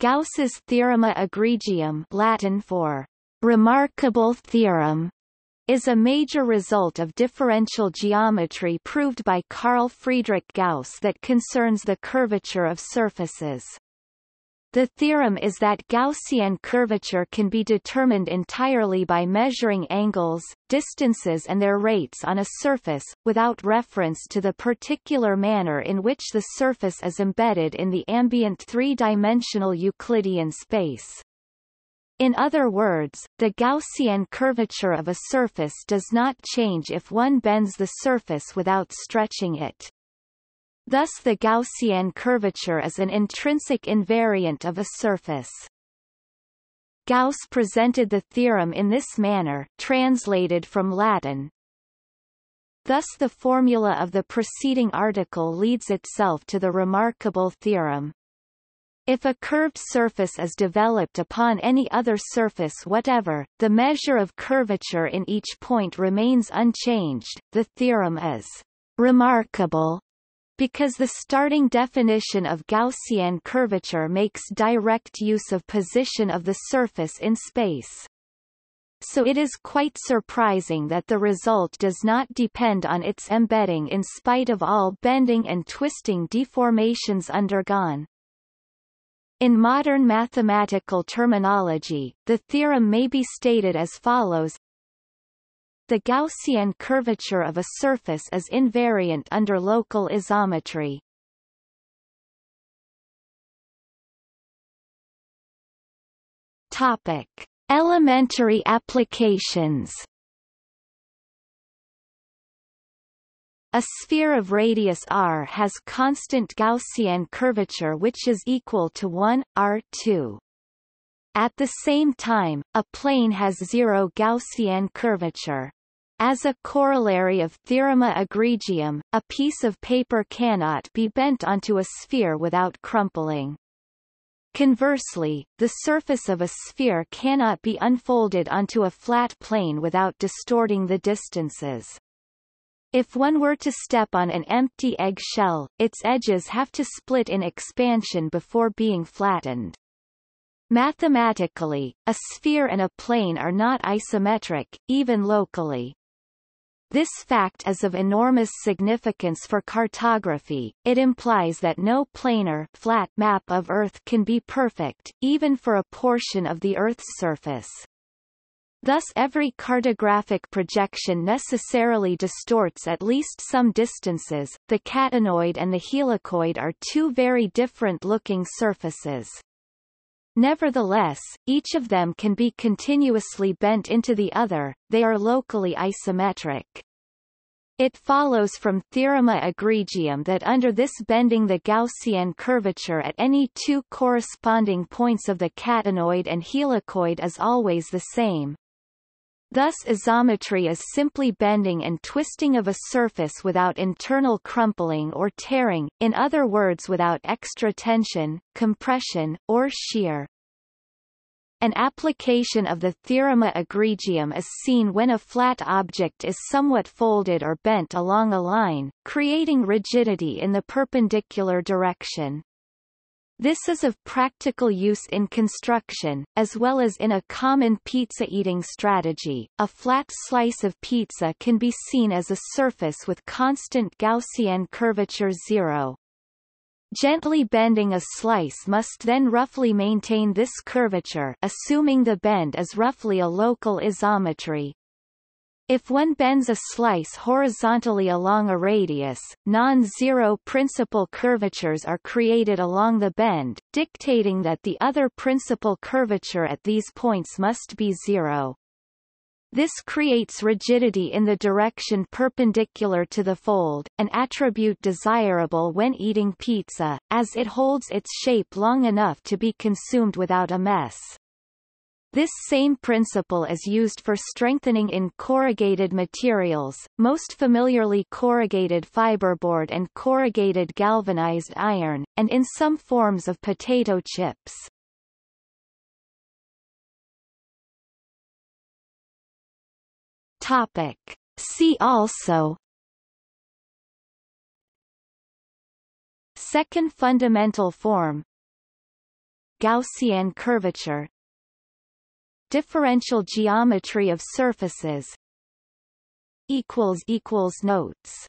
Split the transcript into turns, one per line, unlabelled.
Gauss's Theorema egregium Latin for remarkable theorem is a major result of differential geometry proved by Carl Friedrich Gauss that concerns the curvature of surfaces. The theorem is that Gaussian curvature can be determined entirely by measuring angles, distances and their rates on a surface, without reference to the particular manner in which the surface is embedded in the ambient three-dimensional Euclidean space. In other words, the Gaussian curvature of a surface does not change if one bends the surface without stretching it. Thus the Gaussian curvature is an intrinsic invariant of a surface. Gauss presented the theorem in this manner, translated from Latin. Thus the formula of the preceding article leads itself to the remarkable theorem. If a curved surface is developed upon any other surface whatever, the measure of curvature in each point remains unchanged. The theorem is remarkable because the starting definition of Gaussian curvature makes direct use of position of the surface in space. So it is quite surprising that the result does not depend on its embedding in spite of all bending and twisting deformations undergone. In modern mathematical terminology, the theorem may be stated as follows the Gaussian curvature of a surface is
invariant under local isometry. Topic: Elementary applications. A
sphere of radius r has constant Gaussian curvature which is equal to 1 r2. At the same time, a plane has zero Gaussian curvature. As a corollary of Theorema egregium, a piece of paper cannot be bent onto a sphere without crumpling. Conversely, the surface of a sphere cannot be unfolded onto a flat plane without distorting the distances. If one were to step on an empty eggshell, its edges have to split in expansion before being flattened. Mathematically, a sphere and a plane are not isometric, even locally. This fact is of enormous significance for cartography, it implies that no planar flat map of Earth can be perfect, even for a portion of the Earth's surface. Thus every cartographic projection necessarily distorts at least some distances. The catenoid and the helicoid are two very different looking surfaces. Nevertheless, each of them can be continuously bent into the other, they are locally isometric. It follows from Theorema egregium that under this bending the Gaussian curvature at any two corresponding points of the catenoid and helicoid is always the same, Thus isometry is simply bending and twisting of a surface without internal crumpling or tearing, in other words without extra tension, compression, or shear. An application of the theorema egregium is seen when a flat object is somewhat folded or bent along a line, creating rigidity in the perpendicular direction. This is of practical use in construction, as well as in a common pizza eating strategy. A flat slice of pizza can be seen as a surface with constant Gaussian curvature zero. Gently bending a slice must then roughly maintain this curvature assuming the bend is roughly a local isometry. If one bends a slice horizontally along a radius, non-zero principal curvatures are created along the bend, dictating that the other principal curvature at these points must be zero. This creates rigidity in the direction perpendicular to the fold, an attribute desirable when eating pizza, as it holds its shape long enough to be consumed without a mess. This same principle is used for strengthening in corrugated materials, most familiarly corrugated fiberboard and corrugated galvanized iron, and in some forms of potato
chips. Topic. See also Second fundamental form Gaussian curvature Differential geometry of surfaces Notes